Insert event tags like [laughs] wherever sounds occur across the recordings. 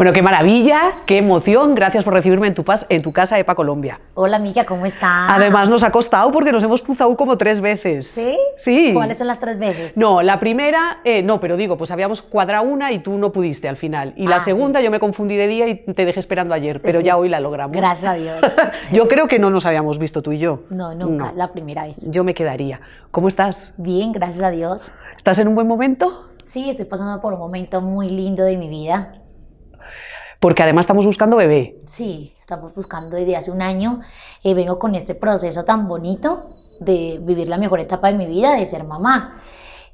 Bueno, qué maravilla, qué emoción. Gracias por recibirme en tu, en tu casa EPA Colombia. Hola, amiga, ¿cómo estás? Además, nos ha costado porque nos hemos cruzado como tres veces. ¿Sí? Sí. ¿Cuáles son las tres veces? No, la primera, eh, no, pero digo, pues habíamos cuadrado una y tú no pudiste al final. Y la ah, segunda, yo me confundí de día y te dejé esperando ayer, pero ya hoy la logramos. Gracias a Dios. [laughs] yo creo que no nos habíamos visto tú y yo. No, nunca, la primera vez. Yo me quedaría. ¿Cómo estás? Bien, gracias a Dios. ¿Estás en un buen momento? Sí, estoy pasando por un momento muy lindo de mi vida porque además estamos buscando bebé. Sí, estamos buscando desde hace un año. y eh, vengo con este proceso tan bonito de vivir la mejor etapa de mi vida, de ser mamá.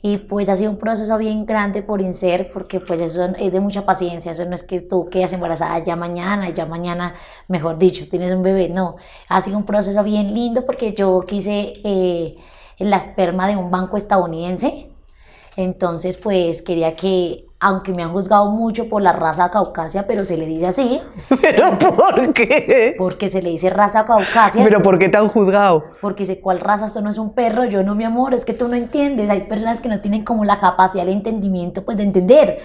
Y pues ha sido un proceso bien grande por INSER, porque pues eso es de mucha paciencia, eso no es que tú quedas embarazada ya mañana, ya mañana, mejor dicho, tienes un bebé, no. Ha sido un proceso bien lindo porque yo quise eh, la esperma de un banco estadounidense, entonces pues quería que aunque me han juzgado mucho por la raza caucasia, pero se le dice así. [laughs] ¿Pero por qué? Porque se le dice raza caucasia. ¿Pero por qué tan juzgado? Porque dice, ¿cuál raza? Esto no es un perro, yo no, mi amor, es que tú no entiendes. Hay personas que no tienen como la capacidad, el entendimiento, pues, de entender.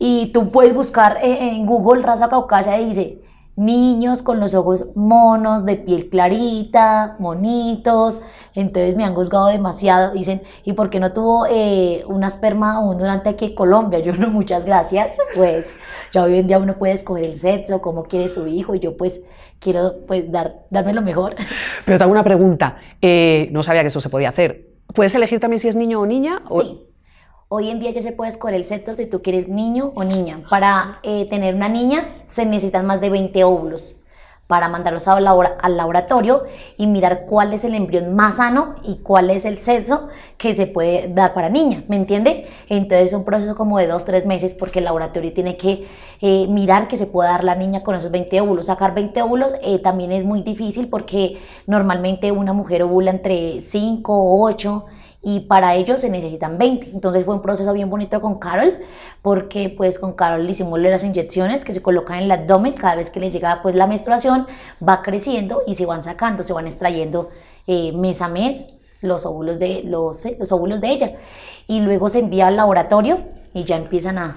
Y tú puedes buscar eh, en Google raza caucasia y dice, niños con los ojos monos, de piel clarita, monitos, entonces me han juzgado demasiado, dicen, ¿y por qué no tuvo eh, una esperma aún durante aquí en Colombia? Yo no, muchas gracias, pues ya hoy en día uno puede escoger el sexo, cómo quiere su hijo, y yo pues quiero pues dar, darme lo mejor. Pero te hago una pregunta, eh, no sabía que eso se podía hacer, ¿puedes elegir también si es niño o niña? Sí. Hoy en día ya se puede escoger el sexo si tú quieres niño o niña. Para eh, tener una niña se necesitan más de 20 óvulos para mandarlos al, al laboratorio y mirar cuál es el embrión más sano y cuál es el sexo que se puede dar para niña, ¿me entiende? Entonces es un proceso como de dos, tres meses porque el laboratorio tiene que eh, mirar que se pueda dar la niña con esos 20 óvulos. Sacar 20 óvulos eh, también es muy difícil porque normalmente una mujer ovula entre 5 o 8 y para ello se necesitan 20. Entonces fue un proceso bien bonito con Carol, porque pues con Carol le hicimos las inyecciones que se colocan en el abdomen cada vez que le llega pues la menstruación, va creciendo y se van sacando, se van extrayendo eh, mes a mes los óvulos, de, los, eh, los óvulos de ella. Y luego se envía al laboratorio y ya empiezan a,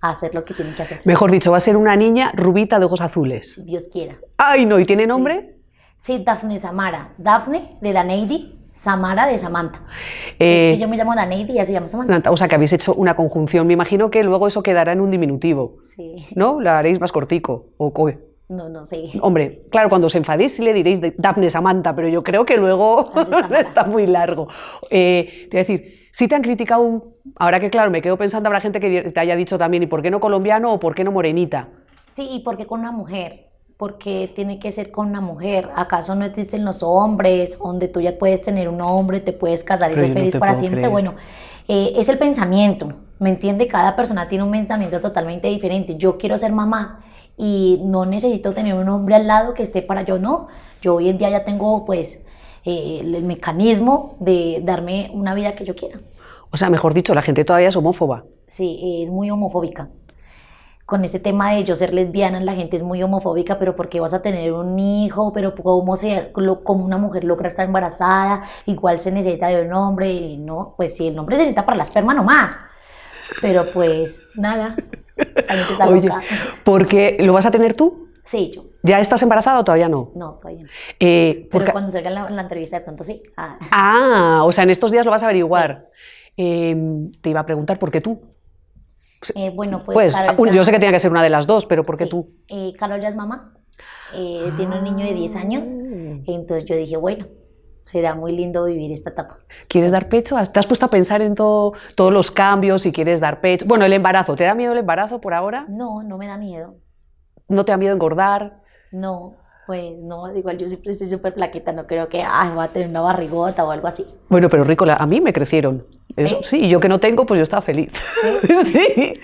hacer lo que tienen que hacer. Mejor dicho, va a ser una niña rubita de ojos azules. Dios quiera. Ay, no, ¿y tiene nombre? Sí, sí Dafne Samara. Dafne de Daneidi Samara de Samantha. Eh, es que yo me llamo Daneidi y así se Samantha. O sea, que habéis hecho una conjunción. Me imagino que luego eso quedará en un diminutivo. Sí. ¿No? La haréis más cortico. O coe. No, no, sí. Hombre, claro, cuando os enfadéis sí le diréis de Daphne Samantha, pero yo creo que luego [laughs] está muy largo. Eh, te voy a decir, si te han criticado, ahora que claro, me quedo pensando, habrá gente que te haya dicho también, ¿y por qué no colombiano o por qué no morenita? Sí, y porque con una mujer porque tiene que ser con una mujer. ¿Acaso no existen los hombres donde tú ya puedes tener un hombre, te puedes casar y ser feliz para siempre? Bueno, eh, es el pensamiento, ¿me entiende? Cada persona tiene un pensamiento totalmente diferente. Yo quiero ser mamá y no necesito tener un hombre al lado que esté para yo, no. Yo hoy en día ya tengo pues eh, el mecanismo de darme una vida que yo quiera. O sea, mejor dicho, la gente todavía es homófoba. Sí, es muy homofóbica con ese tema de yo ser lesbiana, la gente es muy homofóbica, pero ¿por qué vas a tener un hijo? Pero ¿cómo, se, cómo una mujer logra estar embarazada? Igual se necesita de un hombre, y no, pues si el nombre se necesita para la esperma nomás. Pero pues nada, la Oye, porque lo vas a tener tú. Sí, yo. ¿Ya estás embarazada o todavía no? No, todavía no. Eh, porque... Pero cuando salga la, la, entrevista de pronto sí. Ah. ah. o sea, en estos días lo vas a averiguar. Em, te iba a preguntar por qué tú. Eh, bueno, pues. pues yo sé que tenía que ser una de las dos, pero ¿por qué tú? Eh, Carol ya es mamá, eh, tiene un niño de 10 ah. años, entonces yo dije, bueno, será muy lindo vivir esta etapa. ¿Quieres pues dar pecho? ¿Te has puesto a pensar en todo, todos los cambios y quieres dar pecho? Bueno, el embarazo, ¿te da miedo el embarazo por ahora? No, no me da miedo. ¿No te da miedo engordar? No, pues no, igual yo siempre soy súper plaquita, no creo que ay, voy a tener una barrigota o algo así. Bueno, pero Rico, a mí me crecieron. ¿Sí? sí, yo que no tengo, pues yo estaba feliz. ¿Sí? [laughs] sí.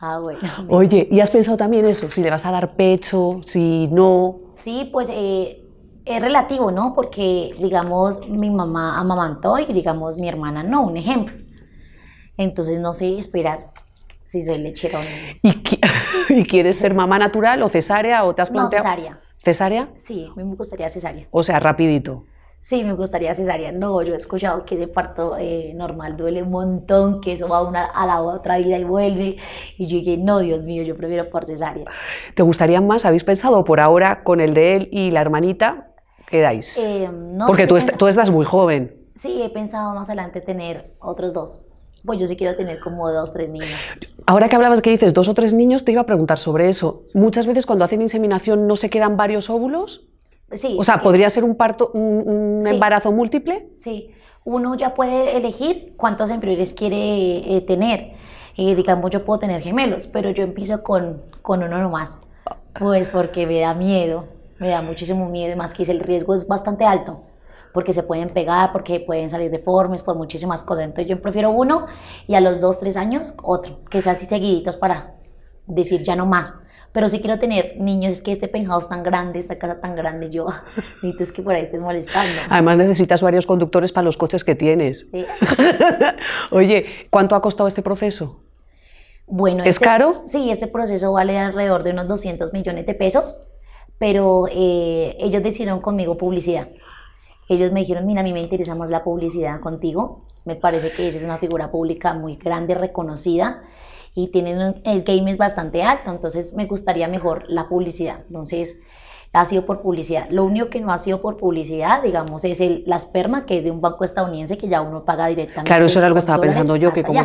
Ah, bueno. Oye, ¿y has pensado también eso? Si le vas a dar pecho, si no. Sí, pues eh, es relativo, ¿no? Porque, digamos, mi mamá amamantó y, digamos, mi hermana no, un ejemplo. Entonces, no sé, espera si soy lechera o ¿Y, [laughs] ¿Y quieres ser mamá natural o cesárea o te has planteado? No, cesárea. ¿Cesárea? Sí, a mí me gustaría cesárea. O sea, rapidito. Sí, me gustaría cesárea. No, yo he escuchado que ese parto eh, normal duele un montón, que eso va una, a la otra vida y vuelve. Y yo dije, no, Dios mío, yo prefiero por cesárea. ¿Te gustaría más? ¿Habéis pensado por ahora con el de él y la hermanita? ¿Quedáis? dais? Eh, no, Porque tú, tú estás muy joven. Sí, he pensado más adelante tener otros dos. Pues yo sí quiero tener como dos, tres niños. Ahora que hablabas que dices dos o tres niños, te iba a preguntar sobre eso. Muchas veces cuando hacen inseminación no se quedan varios óvulos. Sí. O sea, ¿podría ser un parto, un, embarazo múltiple? Sí. Uno ya puede elegir cuántos embriones quiere eh, tener. Eh, digamos, yo puedo tener gemelos, pero yo empiezo con, con uno nomás. Pues porque me da miedo, me da muchísimo miedo, más que el riesgo es bastante alto porque se pueden pegar, porque pueden salir deformes, por muchísimas cosas. Entonces yo prefiero uno y a los dos, tres años otro, que sea así seguiditos para decir ya no más. Pero sí quiero tener niños, es que este penthouse tan grande, esta casa tan grande, yo [laughs] necesito es que por ahí estés molestando. Además necesitas varios conductores para los coches que tienes. [laughs] Oye, ¿cuánto ha costado este proceso? Bueno, ¿es este caro? Sí, este proceso vale alrededor de unos 200 millones de pesos, pero eh, ellos decidieron conmigo publicidad. Ellos me dijeron, mira, a mí me interesa más la publicidad contigo. Me parece que esa es una figura pública muy grande, reconocida y tienen un es bastante alto, entonces me gustaría mejor la publicidad. Entonces, ha sido por publicidad. Lo único que no ha sido por publicidad, digamos, es el, la esperma, que es de un banco estadounidense que ya uno paga directamente. Claro, eso era algo que estaba pensando yo, que como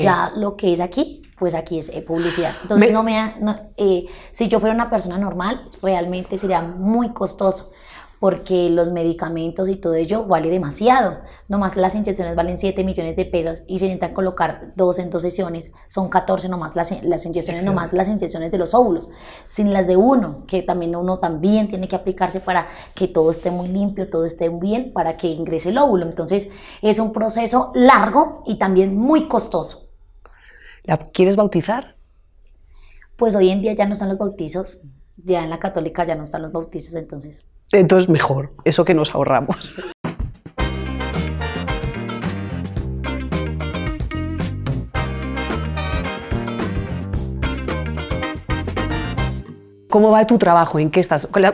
Ya lo que es aquí, pues aquí es eh, publicidad. Entonces, no me eh, si yo fuera una persona normal, realmente sería muy costoso porque los medicamentos y todo ello vale demasiado. Nomás las inyecciones valen 7 millones de pesos y se intentan colocar dos en dos sesiones, son 14 nomás las, las inyecciones, nomás las inyecciones de los óvulos, sin las de uno, que también uno también tiene que aplicarse para que todo esté muy limpio, todo esté bien, para que ingrese el óvulo. Entonces es un proceso largo y también muy costoso. quieres bautizar? Pues hoy en día ya no están los bautizos, ya en la católica ya no están los bautizos, entonces entonces, mejor, eso que nos ahorramos. ¿Cómo va tu trabajo? ¿En qué estás? bueno,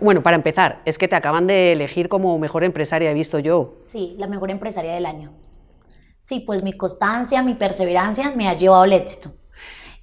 bueno, para empezar, es que te acaban de elegir como mejor empresaria, he visto yo. Sí, la mejor empresaria del año. Sí, pues mi constancia, mi perseverancia me ha llevado al éxito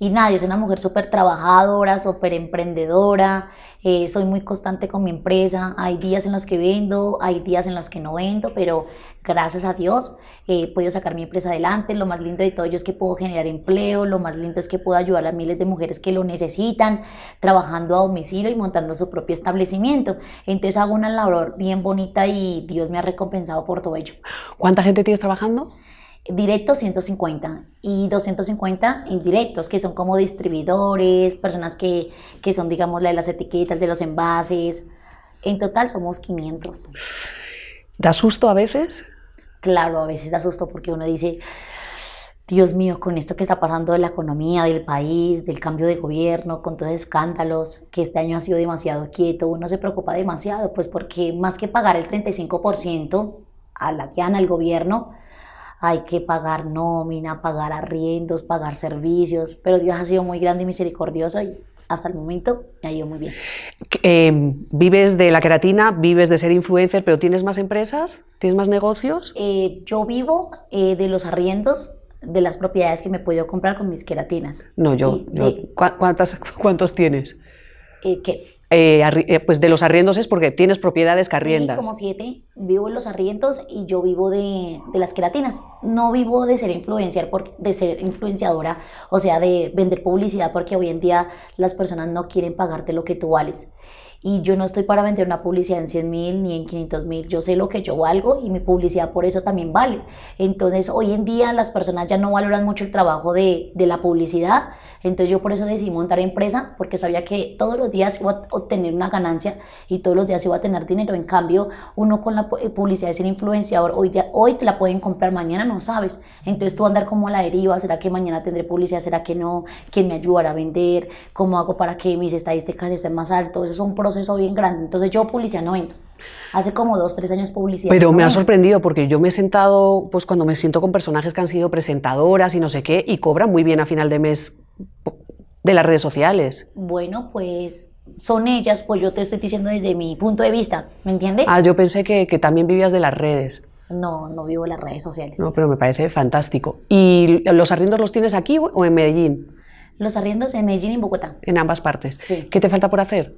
y nadie, es una mujer súper trabajadora, súper emprendedora, eh, soy muy constante con mi empresa, hay días en los que vendo, hay días en los que no vendo, pero gracias a Dios eh, puedo sacar mi empresa adelante, lo más lindo de todo es que puedo generar empleo, lo más lindo es que puedo ayudar a miles de mujeres que lo necesitan, trabajando a domicilio y montando su propio establecimiento, entonces hago una labor bien bonita y Dios me ha recompensado por todo ello. ¿Cuánta gente tienes trabajando? directos 150 y 250 indirectos, que son como distribuidores, personas que, son, digamos, las etiquetas, de los envases. En total somos 500. ¿Da susto a veces? Claro, a veces da susto porque uno dice, Dios mío, con esto que está pasando de la economía, del país, del cambio de gobierno, con todos los escándalos, que este año ha sido demasiado quieto, uno se preocupa demasiado, pues porque más que pagar el 35% a la Diana, al gobierno, hay que pagar nómina, pagar arriendos, pagar servicios, pero Dios ha sido muy grande y misericordioso y hasta el momento me ha ido muy bien. Em, ¿Vives de la queratina, vives de ser influencer, pero tienes más empresas? ¿Tienes más negocios? Eh, yo vivo eh, de los arriendos de las propiedades que me puedo comprar con mis queratinas. No, yo. ¿cuántas, ¿Cuántos tienes? Eh, ¿Qué? Eh, eh, pues de los arriendos es porque tienes propiedades que arriendas. como siete. Vivo en los arriendos y yo vivo de, de las queratinas. No vivo de ser, influenciar por, de ser influenciadora, o sea, de vender publicidad, porque hoy en día las personas no quieren pagarte lo que tú vales. Y yo no estoy para vender una publicidad en 100 mil ni en 500 mil. Yo sé lo que yo valgo y mi publicidad por eso también vale. Entonces, hoy en día las personas ya no valoran mucho el trabajo de, de la publicidad. Entonces, yo por eso decidí montar empresa porque sabía que todos los días iba a obtener una ganancia y todos los días iba a tener dinero. En cambio, uno con la eh, publicidad de ser influenciador, hoy, día, hoy te la pueden comprar, mañana no sabes. Entonces, tú andar como a la deriva, ¿será que mañana tendré publicidad? ¿Será que no? ¿Quién me ayudará a vender? ¿Cómo hago para que mis estadísticas estén más altas? Eso son eso bien grande. Entonces yo publicidad no vendo. Hace como dos, tres años publicidad. Pero me ha sorprendido porque yo me he sentado, pues cuando me siento con personajes que han sido presentadoras y no sé qué, y cobran muy bien a final de mes de las redes sociales. Bueno, pues son ellas, pues yo te estoy diciendo desde mi punto de vista, ¿me entiendes? Ah, yo pensé que, que también vivías de las redes. No, no vivo de las redes sociales. No, pero me parece fantástico. ¿Y los arriendos los tienes aquí o en Medellín? Los arriendos en Medellín y en Bogotá. En ambas partes. Sí. ¿Qué te falta por hacer?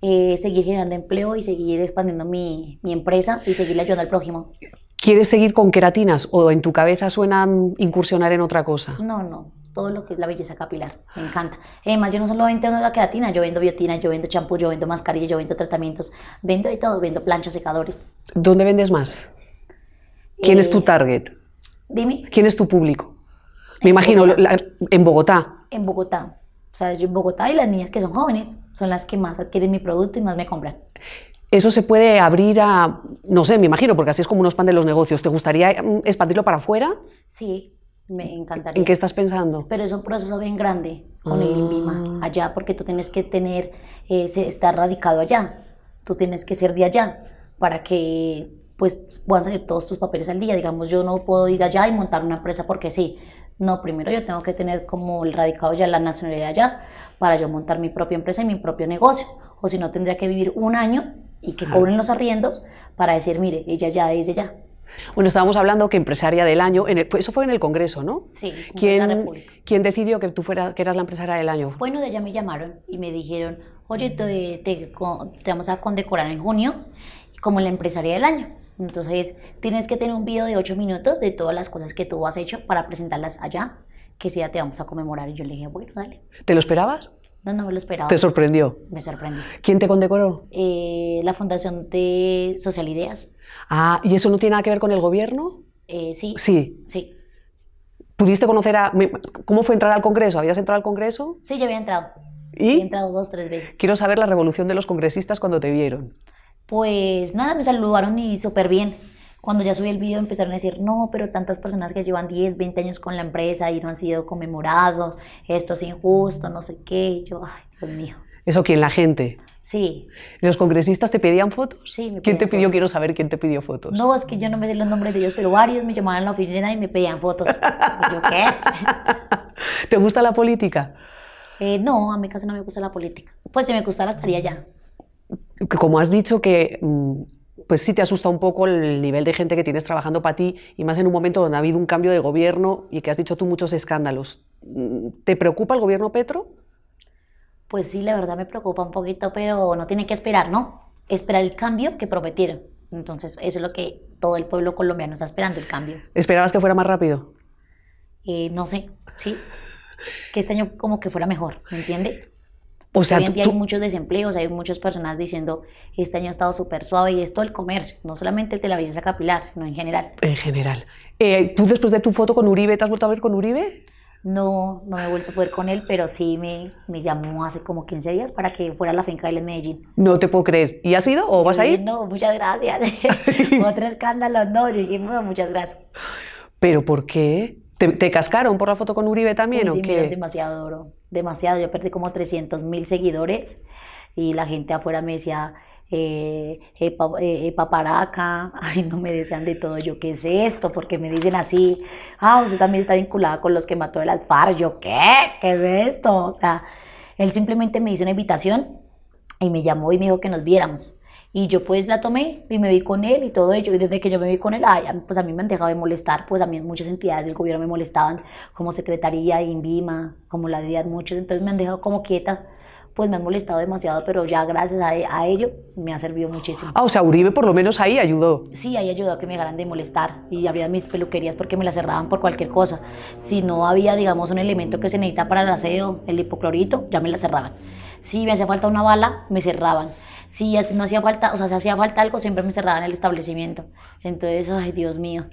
Eh, seguir generando empleo y seguir expandiendo mi, empresa y seguirle ayudando al prójimo. ¿Quieres seguir con queratinas o en tu cabeza suena incursionar en otra cosa? No, no, todo lo que es la belleza capilar, me encanta. Además, yo no solo vendo la queratina, yo vendo biotina, yo vendo champú, yo vendo mascarilla, yo vendo tratamientos, vendo de todo, vendo planchas, secadores. ¿Dónde vendes más? ¿Quién es tu eh, target? Dime. ¿Quién es tu público? Me imagino, en Bogotá. En Bogotá sea, yo en Bogotá y las niñas que son jóvenes son las que más adquieren mi producto y más me compran. Eso se puede abrir a, no sé, me imagino, porque así es como uno expande los negocios. ¿Te gustaría mm, expandirlo para afuera? Sí, me encantaría. ¿En qué estás pensando? Pero es un proceso bien grande con el INVIMA ah. allá, porque tú tienes que tener, eh, estar radicado allá, tú tienes que ser de allá para que pues puedan salir todos tus papeles al día. Digamos, yo no puedo ir allá y montar una empresa porque sí, no, primero yo tengo que tener como el radicado ya la nacionalidad ya para yo montar mi propia empresa y mi propio negocio. O si no, tendría que vivir un año y que cobren los arriendos para decir, mire, ella ya desde ya. Bueno, estábamos hablando que empresaria del año, en eso fue en el Congreso, ¿no? Sí, ¿Quién, la República. ¿Quién decidió que tú fueras, que eras la empresaria del año? Bueno, de ella me llamaron y me dijeron, oye, te, te vamos a condecorar en junio como la empresaria del año. Entonces tienes que tener un video de 8 minutos de todas las cosas que tú has hecho para presentarlas allá, que si ya te vamos a conmemorar. Y yo le dije, bueno, dale. ¿Te lo esperabas? No, no me lo esperaba. ¿Te sorprendió? Me sorprendió. ¿Quién te condecoró? Eh, la Fundación de Social Ideas. Ah, ¿y eso no tiene nada que ver con el gobierno? Eh, sí. Sí. Sí. ¿Pudiste conocer a... ¿Cómo fue entrar al Congreso? ¿Habías entrado al Congreso? Sí, yo había entrado. ¿Y? He entrado dos, tres veces. Quiero saber la revolución de los congresistas cuando te vieron pues nada, me saludaron y súper bien. Cuando ya subí el video empezaron a decir, no, pero tantas personas que llevan 10, 20 años con la empresa y no han sido conmemorados, esto es injusto, no sé qué. yo, ay, Dios mío. ¿Eso quién? La gente. Sí. ¿Los congresistas te pedían fotos? Sí, me ¿Quién te pidió? Quiero saber quién te pidió fotos. No, es que yo no me sé los nombres de ellos, pero varios me llamaban a la oficina y me pedían fotos. yo qué? [laughs] ¿Te gusta la política? Eh, no, a mi casa no me gusta la política. Pues si me gustara estaría ya como has dicho que mm, pues sí te asusta un poco el nivel de gente que tienes trabajando para ti y más en un momento donde ha habido un cambio de gobierno y que has dicho tú muchos escándalos. Mm, ¿Te preocupa el gobierno Petro? Pues sí, la verdad me preocupa un poquito, pero no tiene que esperar, ¿no? Esperar el cambio que prometieron. Entonces, eso es lo que todo el pueblo colombiano está esperando, el cambio. ¿Esperabas que fuera más rápido? Eh, no sé, sí. Que este año como que fuera mejor, ¿me entiende? O sea, hay muchos desempleos, hay muchas personas diciendo, este año ha estado súper suave y es todo el comercio, no solamente el de la belleza capilar, sino en general. En general. Eh, ¿Tú después de tu foto con Uribe, te has vuelto a ver con Uribe? No, no me he vuelto a poder con él, pero sí me, me llamó hace como 15 días para que fuera a la finca de él en Medellín. No te puedo creer. ¿Y has ido o vas a ir? No, muchas gracias. [laughs] Otro escándalo, no, yo dije, muchas gracias. ¿Pero por qué? ¿Te, cascaron por la foto con Uribe también? Sí, ¿o qué? demasiado oro, demasiado. Yo perdí como 300 mil seguidores y la gente afuera me decía, eh, eh, eh, eh [laughs] ay, no me decían de todo, yo qué es esto, porque me dicen así, ah, usted también está vinculada con los que mató el alfar, yo qué, qué es esto. O sea, él simplemente me hizo una invitación y me llamó y me dijo que nos viéramos. Y yo pues la tomé y me vi con él y todo ello. Y desde que yo me vi con él, pues a mí me han dejado de molestar, pues a mí muchas entidades del gobierno me molestaban, como Secretaría, INVIMA, como la DIAD, muchos, entonces me han dejado como quieta pues me han molestado demasiado, pero ya gracias a, a, ello me ha servido muchísimo. Ah, o sea, Uribe por lo menos ahí ayudó. Sí, ahí ayudó a que me dejaran de molestar y había mis peluquerías porque me las cerraban por cualquier cosa. Si no había, digamos, un elemento que se necesita para el aseo, el hipoclorito, ya me la cerraban. Si me hacía falta una bala, me cerraban si no hacía falta, o sea, hacía falta algo, siempre me cerraban el establecimiento. Entonces, ay, Dios mío,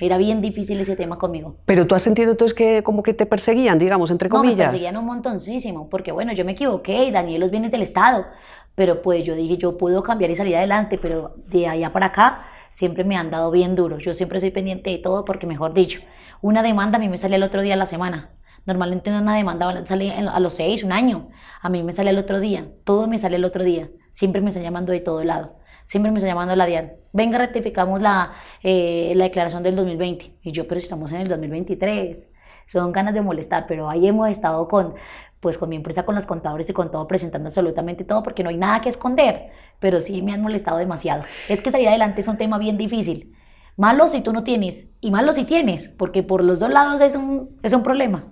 era bien difícil ese tema conmigo. Pero tú has sentido entonces que como que te perseguían, digamos, entre comillas. No, me perseguían un montoncísimo, porque bueno, yo me equivoqué y Daniel los bienes del Estado, pero pues yo dije, yo puedo cambiar y salir adelante, pero de allá para acá siempre me han dado bien duro. Yo siempre soy pendiente de todo porque, mejor dicho, una demanda a mí me sale el otro día de la semana. Normalmente una demanda sale a los seis, un año. A mí me sale el otro día. Todo me sale el otro día. Siempre me están llamando de todo lado. Siempre me están llamando la DIAN. Venga, rectificamos la, eh, la declaración del 2020. Y yo, pero estamos en el 2023. Son ganas de molestar, pero ahí hemos estado con, pues con mi empresa, con los contadores y con todo, presentando absolutamente todo, porque no hay nada que esconder, pero sí me han molestado demasiado. Es que salir adelante es un tema bien difícil. Malo si tú no tienes y malo si tienes, porque por los dos lados es un, es un problema.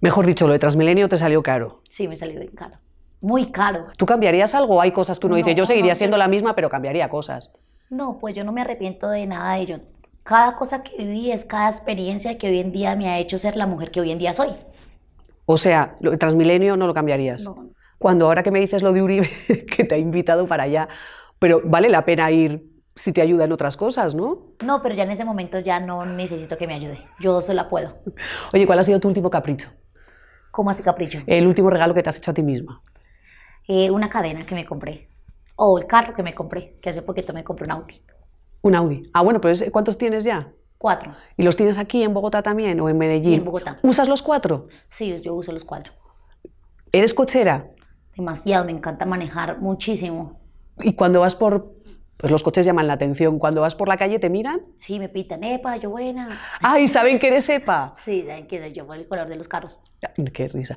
Mejor dicho, lo de Transmilenio te salió caro. Sí, me salió bien caro. Muy caro. ¿Tú cambiarías algo? Hay cosas que uno no, dice, yo seguiría siendo la misma, pero cambiaría cosas. No, pues yo no me arrepiento de nada de ello. Cada cosa que viví es cada experiencia que hoy en día me ha hecho ser la mujer que hoy en día soy. O sea, lo de Transmilenio no lo cambiarías. Cuando ahora que me dices lo de Uribe, [laughs] que te ha invitado para allá, pero vale la pena ir si te ayuda en otras cosas, ¿no? No, pero ya en ese momento ya no necesito que me ayude. Yo sola puedo. Oye, ¿cuál ha sido tu último capricho? ¿Cómo así capricho? El último regalo que te has hecho a ti misma. Eh, una cadena que me compré. O el carro que me compré, que hace poquito me compré un Audi. Un Audi. Ah, bueno, pero ¿cuántos tienes ya? Cuatro. ¿Y los tienes aquí en Bogotá también o en Medellín? en Bogotá. ¿Usas los cuatro? Sí, yo uso los cuatro. ¿Eres cochera? Demasiado, me encanta manejar muchísimo. ¿Y cuando vas por, pues los coches llaman la atención. Cuando vas por la calle, ¿te miran? Sí, me pitan, epa, yo buena. Ay, ¿saben que eres epa? [laughs] Sí, saben que yo el color de los carros. Qué risa.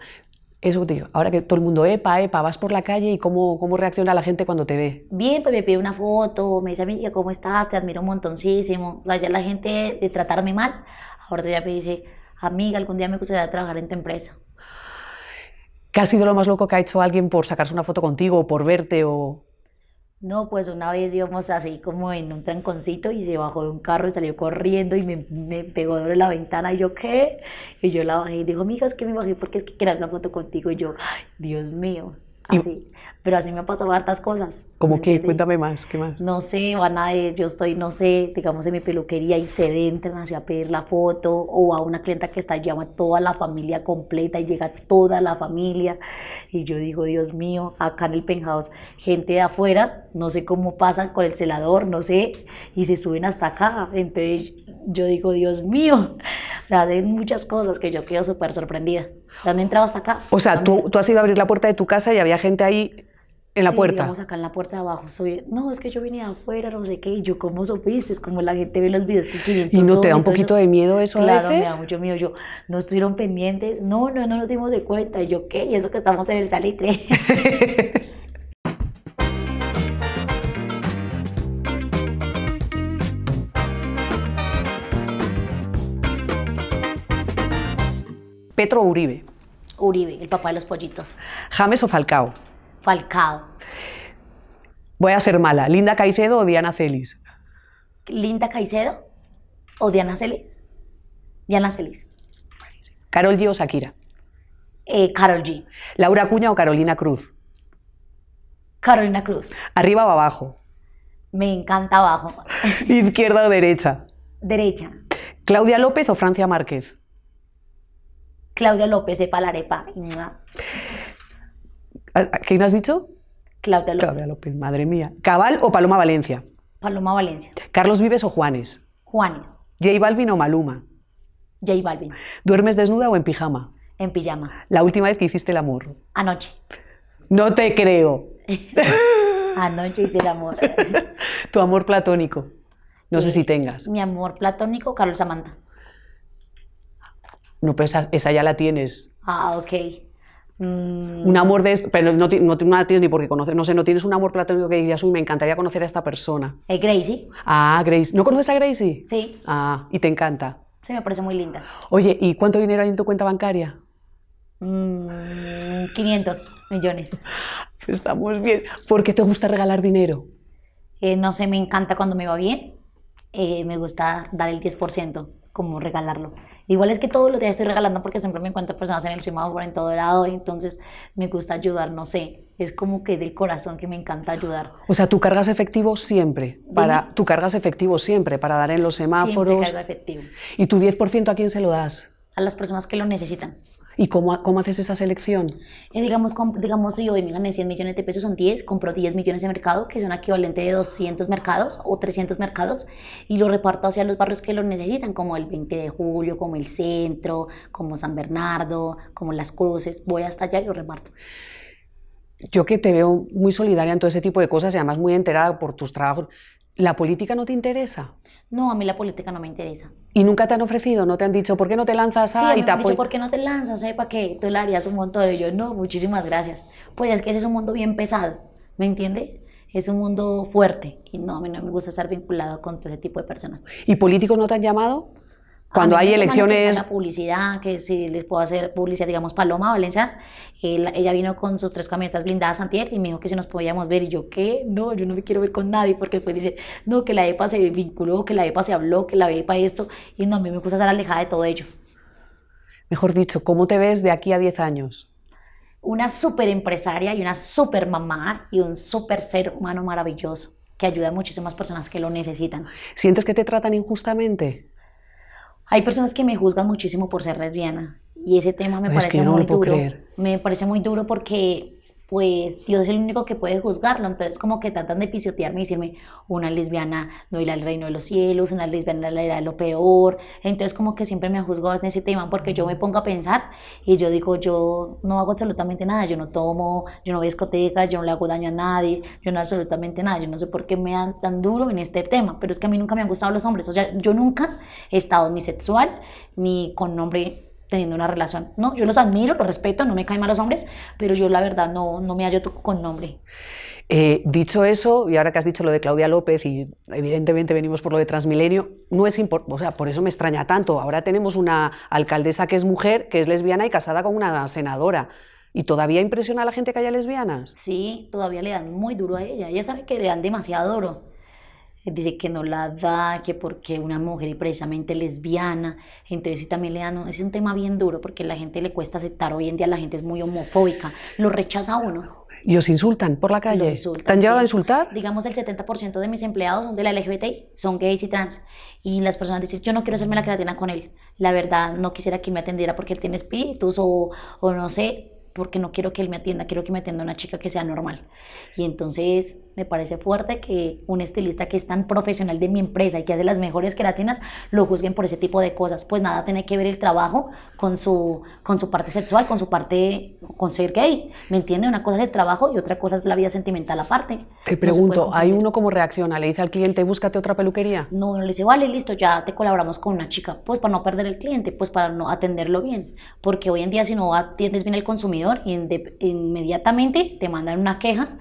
Eso te digo, ahora que todo el mundo, epa, epa, vas por la calle y cómo, cómo reacciona la gente cuando te ve. Bien, pues me pide una foto, me dice, amiga, ¿cómo estás? Te admiro un montoncísimo. O sea, ya la gente de tratarme mal, ahora ya me dice, amiga, algún día me gustaría trabajar en tu empresa. ¿Qué ha sido lo más loco que ha hecho alguien por sacarse una foto contigo o por verte o...? No, pues una vez íbamos así como en un tranconcito y se bajó de un carro y salió corriendo y me, pegó de la ventana y yo, ¿qué? Y yo la bajé y dijo, mija, es que me bajé porque es que quería la foto contigo y yo, ay, Dios mío. Pero así me ha pasado hartas cosas. ¿Cómo que Cuéntame más, ¿qué más? No sé, van a, yo estoy, no sé, digamos en mi peluquería y se entran hacia a pedir la foto o a una clienta que está, llama toda la familia completa y llega toda la familia. Y yo digo, Dios mío, acá en el penthouse, gente de afuera, no sé cómo pasan con el celador, no sé, y se suben hasta acá. Entonces yo digo, Dios mío, [laughs] o sea, de muchas cosas que yo quedo súper sorprendida se han entrado hasta acá. O sea, tú, tú, has ido a abrir la puerta de tu casa y había gente ahí en la sí, puerta. acá en la puerta de abajo. Soy, no, es que yo vine afuera, no sé qué. Y yo, ¿cómo supiste? Es como la gente ve los videos que 500. ¿Y no te da un poquito de miedo eso claro, a me da mucho miedo. Yo, no estuvieron pendientes. No, no, no nos dimos de cuenta. Y yo, ¿qué? Y eso que estamos en el salitre. [laughs] Petro Uribe. Uribe, el papá de los pollitos. James o Falcao. Falcao. Voy a ser mala. Linda Caicedo o Diana Celis. Linda Caicedo o Diana Celis. Diana Celis. Carol G o Shakira. Carol eh, G. Laura Cuña o Carolina Cruz. Carolina Cruz. Arriba o abajo. Me encanta abajo. [laughs] Izquierda o derecha. Derecha. Claudia López o Francia Márquez. Claudia López de Palarepa. ¿Quién has dicho? Claudia López. Claudia López, madre mía. ¿Cabal o Paloma Valencia? Paloma Valencia. ¿Carlos Vives o Juanes? Juanes. ¿Jay Balvin o Maluma? Jay Balvin. ¿Duermes desnuda o en pijama? En pijama. ¿La última vez que hiciste el amor? Anoche. No te creo. [laughs] Anoche hice el amor. [laughs] ¿Tu amor platónico? No sé si tengas. Mi amor platónico, Carlos Amanda. No, pero esa, ya la tienes. Ah, ok. Mm. Un amor de pero no, no, tienes ni porque conocer... no sé, no tienes un amor platónico que dirías, me encantaría conocer a esta persona. Es Gracie. Ah, Gracie. ¿No conoces a Gracie? Sí. Ah, y te encanta. Sí, me parece muy linda. Oye, ¿y cuánto dinero hay en tu cuenta bancaria? Mmm. 500 millones. [laughs] muy bien. ¿Por qué te gusta regalar dinero? Eh, no sé, me encanta cuando me va bien. Eh, me gusta dar el 10%, como regalarlo. Igual es que todos los días estoy regalando porque siempre me encuentro personas en el semáforo, en todo lado, y entonces me gusta ayudar, no sé. Es como que del corazón que me encanta ayudar. O sea, tú cargas efectivo siempre, para, tú cargas efectivo siempre, para dar en los semáforos. Siempre cargo efectivo. ¿Y tu 10% a quién se lo das? A las personas que lo necesitan. ¿Y cómo, haces esa selección? Eh, digamos, digamos, si hoy me gané 100 millones de pesos, son 10, compro 10 millones de mercado, que son equivalente de 200 mercados o 300 mercados, y lo reparto hacia los barrios que lo necesitan, como el 20 de julio, como el centro, como San Bernardo, como Las Cruces. Voy hasta allá y lo reparto yo que te veo muy solidaria en todo ese tipo de cosas y además muy enterada por tus trabajos, ¿la política no te interesa? no, a mí la política no me interesa. ¿Y nunca te han ofrecido? ¿No te han dicho por qué no te lanzas a sí, me han dicho, pues ¿por qué no te lanzas? ¿Para qué? Tú le harías un montón. de... yo, no, muchísimas gracias. Pues es que ese es un mundo bien pesado, ¿me entiendes? Es un mundo fuerte y no, a mí no me gusta estar vinculado con ese tipo de personas. ¿Y políticos no te han llamado? Cuando hay elecciones... La publicidad, que si les puedo hacer publicidad, digamos, Paloma Valencia, ella vino con sus tres camionetas blindadas antier y me dijo que si nos podíamos ver. Y yo, ¿qué? No, yo no me quiero ver con nadie porque después dice, no, que la EPA se vinculó, que la EPA se habló, que la EPA esto. Y no, a mí me gusta estar alejada de todo ello. Mejor dicho, ¿cómo te ves de aquí a 10 años? Una súper empresaria y una súper mamá y un súper ser humano maravilloso que ayuda a muchísimas personas que lo necesitan. ¿Sientes que te tratan injustamente? Hay personas que me juzgan muchísimo por ser lesbiana y ese tema me parece muy duro. Me parece muy duro porque pues Dios es el único que puede juzgarlo. Entonces como que tratan de pisotearme y decirme, una lesbiana no irá al reino de los cielos, una lesbiana le irá lo peor. Entonces como que siempre me juzgo en ese tema porque yo me pongo a pensar y yo digo, yo no hago absolutamente nada, yo no tomo, yo no voy a discotecas, yo no le hago daño a nadie, yo no hago absolutamente nada. Yo no sé por qué me dan tan duro en este tema, pero es que a mí nunca me han gustado los hombres. O sea, yo nunca he estado ni sexual ni con hombre teniendo una relación. No, yo los admiro, los respeto, no me caen mal los hombres, pero yo la verdad no, no me hallo con nombre. Eh, dicho eso, y ahora que has dicho lo de Claudia López, y evidentemente venimos por lo de Transmilenio, no es o sea, por eso me extraña tanto. Ahora tenemos una alcaldesa que es mujer, que es lesbiana y casada con una senadora. ¿Y todavía impresiona a la gente que haya lesbianas? Sí, todavía le dan muy duro a ella. Ella sabe que le dan demasiado duro dice que no la da, que porque una mujer y precisamente lesbiana, entonces sí también le dan, no, es un tema bien duro porque la gente le cuesta aceptar, hoy en día la gente es muy homofóbica, lo rechaza uno. Y os insultan por la calle. ¿Te han llegado a insultar? Digamos, el 70% de mis empleados son de la LGBTI, son gays y trans. Y las personas dicen, yo no quiero hacerme la creatina con él. La verdad, no quisiera que me atendiera porque él tiene espíritus o, o no sé, porque no quiero que él me atienda, quiero que me atienda una chica que sea normal. Y entonces me parece fuerte que un estilista que es tan profesional de mi empresa y que hace las mejores queratinas lo juzguen por ese tipo de cosas. Pues nada, tiene que ver el trabajo con su, con su parte sexual, con su parte, con ser gay. ¿Me entiende? Una cosa es el trabajo y otra cosa es la vida sentimental aparte. Te pregunto, ¿hay uno como reacciona? ¿Le dice al cliente, búscate otra peluquería? No, no le dice, vale, listo, ya te colaboramos con una chica. Pues para no perder el cliente, pues para no atenderlo bien. Porque hoy en día si no atiendes bien al consumidor, y inmediatamente te mandan una queja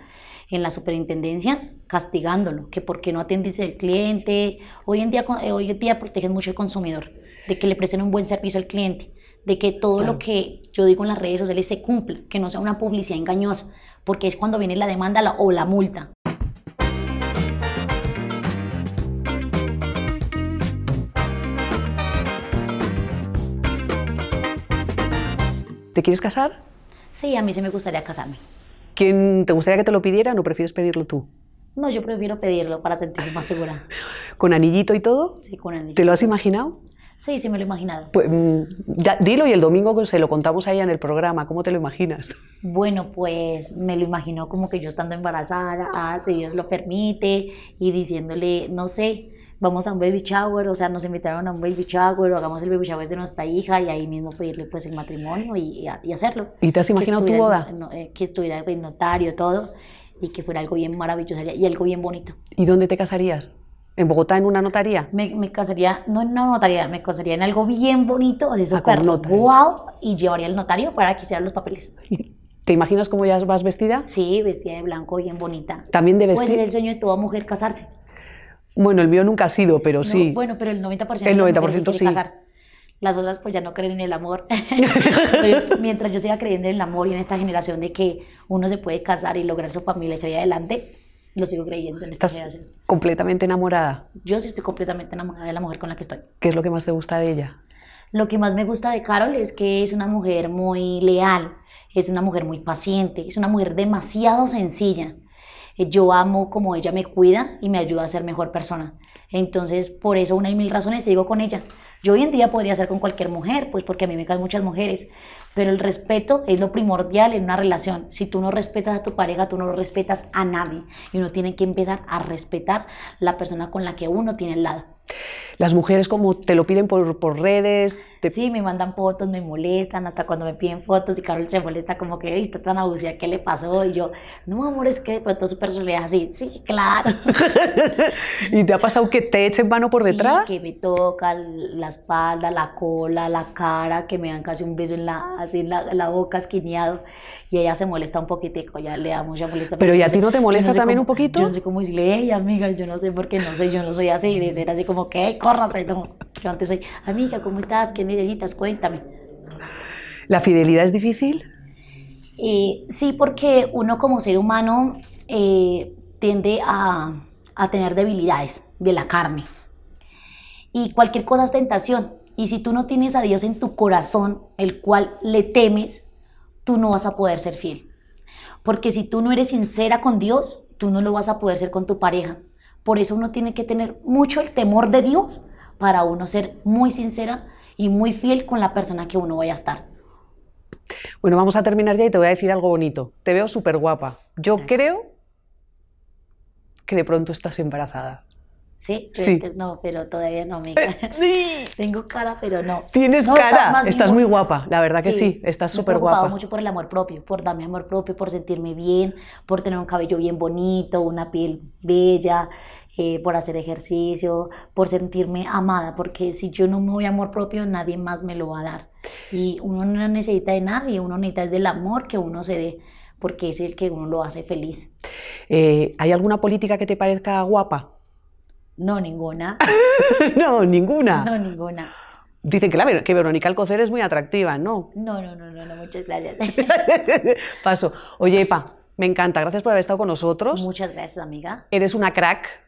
en la superintendencia castigándolo, que porque no atendiste al cliente. Hoy en día, eh, hoy día protegen mucho al consumidor, de que le presten un buen servicio al cliente, de que todo lo que yo digo en las redes sociales se cumpla, que no sea una publicidad engañosa, porque es cuando viene la demanda o la multa. ¿Te quieres casar? Sí, a mí sí me gustaría casarme. ¿Quién te gustaría que te lo pidieran o prefieres pedirlo tú? No, yo prefiero pedirlo para sentirme más segura. [laughs] ¿Con anillito y todo? Sí, con anillito. ¿Te lo has imaginado? Sí, sí me lo he imaginado. Pues, mm, dilo y el domingo se lo contamos a en el programa. ¿Cómo te lo imaginas? Bueno, pues me lo imagino como que yo estando embarazada, ah, si Dios lo permite, y diciéndole, no sé, vamos a un baby shower, o sea, nos invitaron a un baby shower, o hagamos el baby shower de nuestra hija y ahí mismo pedirle pues el matrimonio y, hacerlo. ¿Y te has imaginado tu boda? Eh, que estuviera el notario, todo, y que fuera algo bien maravilloso y algo bien bonito. ¿Y dónde te casarías? ¿En Bogotá en una notaría? Me, casaría, no en una notaría, me casaría en algo bien bonito, así ah, súper wow, y llevaría el notario para que hicieran los papeles. ¿Te imaginas cómo ya vas vestida? Sí, vestida de blanco, bien bonita. También de pues vestir. Pues el sueño de toda mujer casarse. Bueno, el mío nunca ha sido, pero sí. Bueno, pero el 90%. El 90% sí. Casar. Las otras pues ya no creen en el amor. [laughs] mientras yo siga creyendo en el amor y en esta generación de que uno se puede casar y lograr su familia y seguir adelante, lo sigo creyendo en esta ¿Estás completamente enamorada? Yo sí estoy completamente enamorada de la mujer con la que estoy. ¿Qué es lo que más te gusta de ella? Lo que más me gusta de Carol es que es una mujer muy leal, es una mujer muy paciente, es una mujer demasiado sencilla. Eh, yo amo como ella me cuida y me ayuda a ser mejor persona. Entonces, por eso una y mil razones sigo con ella. Yo hoy en día podría ser con cualquier mujer, pues porque a mí me caen muchas mujeres, pero el respeto es lo primordial en una relación. Si tú no respetas a tu pareja, tú no respetas a nadie. Y uno tiene que empezar a respetar la persona con la que uno tiene el lado. Las mujeres como te lo piden por, por redes. Sí, me mandan fotos, me molestan, hasta cuando me piden fotos y Carol se molesta como que está tan abusiva, ¿qué le pasó? Y yo, no, amor, es que de pronto su personalidad así, sí, claro. [laughs] ¿Y te ha pasado que te echen mano por detrás? que me toca la espalda, la cola, la cara, que me dan casi un beso en la así la, boca esquineado, y ella se molesta un poquitico, ya le da mucha molestia. Pero ¿y a ti no te molesta también un poquito? Yo no sé cómo decirle, hey amiga, yo no sé por qué no sé, yo no soy así, de ser así como que, hey, córrase, no. Yo antes soy, amiga, ¿cómo estás? ¿Qué necesitas? Cuéntame. ¿La fidelidad es difícil? Eh, sí, porque uno como ser humano eh, tiende a, a tener debilidades de la carne. Y cualquier cosa es tentación. Y si tú no tienes a Dios en tu corazón, el cual le temes, tú no vas a poder ser fiel. Porque si tú no eres sincera con Dios, tú no lo vas a poder ser con tu pareja. Por eso uno tiene que tener mucho el temor de Dios para uno ser muy sincera y muy fiel con la persona que uno vaya a estar. Bueno, vamos a terminar ya y te voy a decir algo bonito. Te veo súper guapa. Yo creo que de pronto estás embarazada. ¿Sí? Pero este, no, pero todavía no, me eh, [laughs] Tengo cara, pero no. Tienes cara. estás muy guapa, la verdad que sí. estás súper guapa. Me he mucho por el amor propio, por darme amor propio, por sentirme bien, por tener un cabello bien bonito, una piel bella, eh, por hacer ejercicio, por sentirme amada, porque si yo no me doy amor propio, nadie más me lo va a dar. Y uno no necesita de nadie, uno necesita es del amor que uno se dé porque es el que uno lo hace feliz. Eh, ¿Hay alguna política que te parezca guapa? No ninguna. [laughs] no, ninguna. No ninguna. Dicen que, la, que Verónica Alcocer es muy atractiva, ¿no? No, no, no, no, muchas gracias. [laughs] Paso. Oye, pa, me encanta. Gracias por haber estado con nosotros. Muchas gracias, amiga. Eres una crack.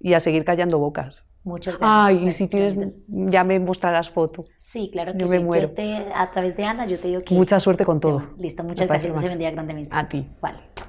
Y a seguir callando bocas. Muchas gracias. Ay, y si tienes, ya me mostrarás foto. Sí, claro que yo Me muero. a través de Ana, yo te digo que. Mucha suerte con todo. Listo, muchas gracias. A ti. Vale.